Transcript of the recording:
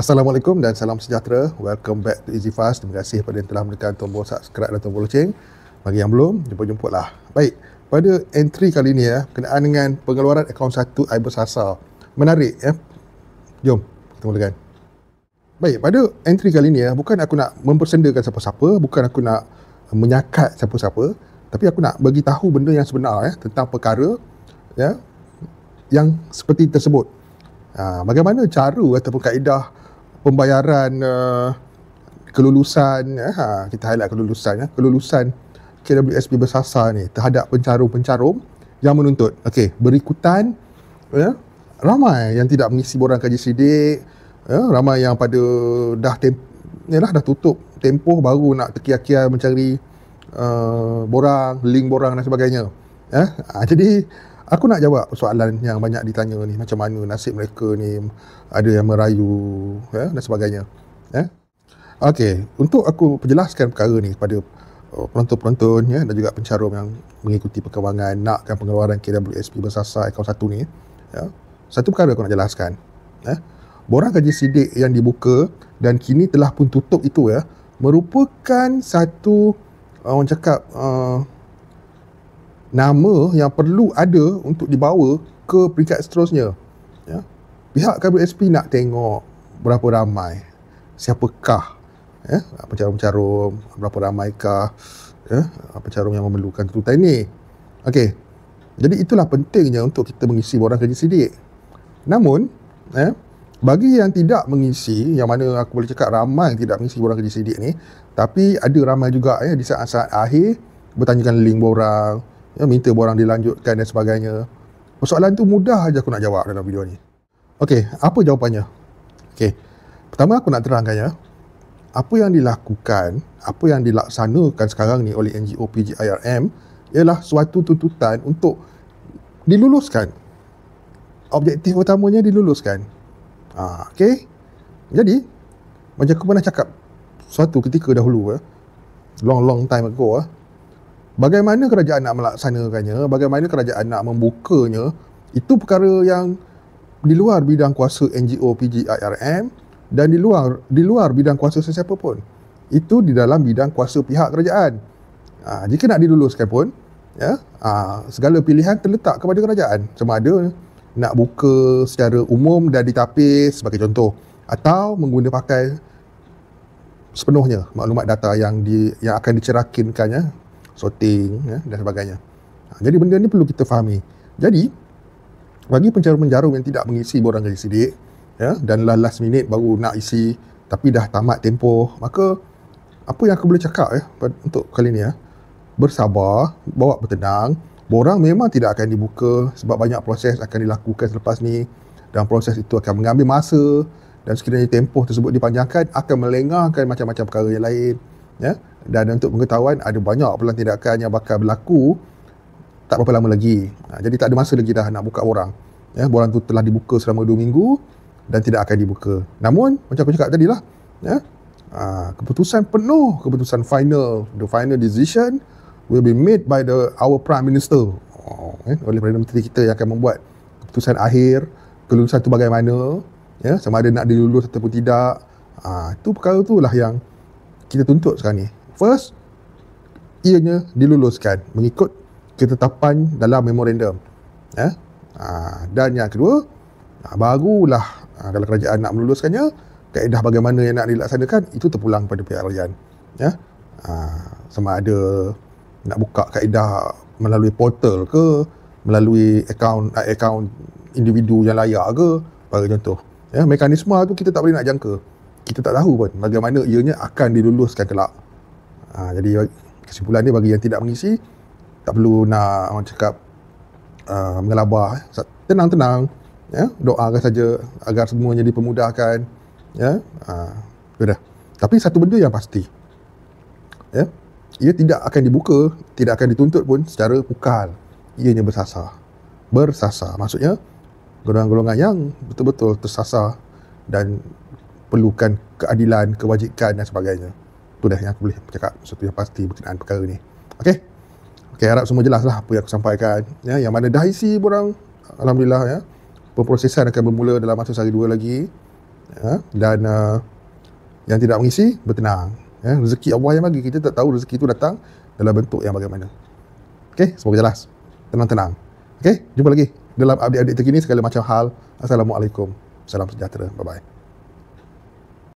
Assalamualaikum dan salam sejahtera. Welcome back to Easy Fast. Terima kasih kepada yang telah menekan tombol subscribe dan tombol loceng. Bagi yang belum, jumpa-jumpa lah. Baik, pada entry kali ini ya, berkenaan dengan pengeluaran akaun satu Iber Sasa. Menarik ya. Jom, kita mulakan. Baik, pada entry kali ini ya, bukan aku nak mempersendakan siapa-siapa, bukan aku nak menyakat siapa-siapa, tapi aku nak bagi tahu benda yang sebenar ya, tentang perkara ya, yang seperti tersebut. Ha, bagaimana cara ataupun kaedah pembayaran uh, kelulusan ya ha, kita highlight kelulusan ya kelulusan KWSP bersasar ni terhadap pencarum-pencarum yang menuntut okey berikutan ya ramai yang tidak mengisi borang kaji sidik ya ramai yang pada dah temp, nilah dah tutup tempoh baru nak terkiak-kiak mencari uh, borang link borang dan sebagainya ya ha, jadi aku nak jawab soalan yang banyak ditanya ni macam mana nasib mereka ni ada yang merayu ya dan sebagainya ya okey untuk aku perjelaskan perkara ni kepada oh, penonton-penonton ya dan juga pencarum yang mengikuti perkembangan nakkan pengeluaran KWSP bersasar akaun satu ni ya satu perkara aku nak jelaskan ya borang gaji sidik yang dibuka dan kini telah pun tutup itu ya merupakan satu orang cakap uh, nama yang perlu ada untuk dibawa ke peringkat seterusnya. Ya. Pihak KBSP nak tengok berapa ramai, siapakah ya, pencarum-pencarum, berapa ramaikah ya, pencarum yang memerlukan tuntutan ini. Okey. Jadi itulah pentingnya untuk kita mengisi borang kerja sidik. Namun, ya, bagi yang tidak mengisi, yang mana aku boleh cakap ramai tidak mengisi borang kerja sidik ni, tapi ada ramai juga ya, di saat-saat akhir bertanyakan link borang, ya, minta orang dilanjutkan dan sebagainya persoalan tu mudah aja aku nak jawab dalam video ni ok apa jawapannya ok pertama aku nak terangkan ya apa yang dilakukan apa yang dilaksanakan sekarang ni oleh NGO PGIRM ialah suatu tuntutan untuk diluluskan objektif utamanya diluluskan ha, ok jadi macam aku pernah cakap suatu ketika dahulu eh, long long time ago eh, bagaimana kerajaan nak melaksanakannya, bagaimana kerajaan nak membukanya, itu perkara yang di luar bidang kuasa NGO PGIRM dan di luar di luar bidang kuasa sesiapa pun. Itu di dalam bidang kuasa pihak kerajaan. Ha, jika nak diluluskan pun, ya, ha, segala pilihan terletak kepada kerajaan. Sama ada nak buka secara umum dan ditapis sebagai contoh atau menggunakan pakai sepenuhnya maklumat data yang di yang akan dicerakinkannya sorting ya, dan sebagainya. Ha, jadi benda ni perlu kita fahami. Jadi bagi penjarum-penjarum yang tidak mengisi borang gaji sidik ya, dan lah last minute baru nak isi tapi dah tamat tempoh, maka apa yang aku boleh cakap ya, untuk kali ni ya, bersabar, bawa bertenang, borang memang tidak akan dibuka sebab banyak proses akan dilakukan selepas ni dan proses itu akan mengambil masa dan sekiranya tempoh tersebut dipanjangkan akan melengahkan macam-macam perkara yang lain ya dan untuk pengetahuan ada banyak pula tindakan yang bakal berlaku tak berapa lama lagi ha, jadi tak ada masa lagi dah nak buka orang. ya, borang tu telah dibuka selama 2 minggu dan tidak akan dibuka namun macam aku cakap tadi lah ya, ha, keputusan penuh keputusan final the final decision will be made by the our prime minister oh, ya, oleh Perdana Menteri kita yang akan membuat keputusan akhir kelulusan tu bagaimana ya, sama ada nak dilulus ataupun tidak ha, tu perkara tu lah yang kita tuntut sekarang ni first ianya diluluskan mengikut ketetapan dalam memorandum eh? dan yang kedua ha, barulah kalau ha, kerajaan nak meluluskannya kaedah bagaimana yang nak dilaksanakan itu terpulang pada pihak harian ya? sama ada nak buka kaedah melalui portal ke melalui akaun eh, akaun individu yang layak ke bagi contoh ya mekanisme tu kita tak boleh nak jangka kita tak tahu pun bagaimana ianya akan diluluskan kelak Ha, jadi kesimpulan dia bagi yang tidak mengisi tak perlu nak orang cakap uh, mengelabah eh. tenang-tenang ya doakan saja agar semuanya dipermudahkan ya sudah ha, uh, tapi satu benda yang pasti ya ia tidak akan dibuka tidak akan dituntut pun secara pukal ianya bersasar bersasar maksudnya golongan-golongan yang betul-betul tersasar dan perlukan keadilan kewajikan dan sebagainya Tu dah yang aku boleh cakap sesuatu yang pasti berkenaan perkara ni. Okey. Okey, harap semua jelas lah apa yang aku sampaikan. Ya, yang mana dah isi borang, Alhamdulillah ya. Pemprosesan akan bermula dalam masa sehari dua lagi. Ya, dan uh, yang tidak mengisi, bertenang. Ya, rezeki Allah yang bagi. Kita tak tahu rezeki itu datang dalam bentuk yang bagaimana. Okey, semoga jelas. Tenang-tenang. Okey, jumpa lagi dalam update-update terkini segala macam hal. Assalamualaikum. Salam sejahtera. Bye-bye.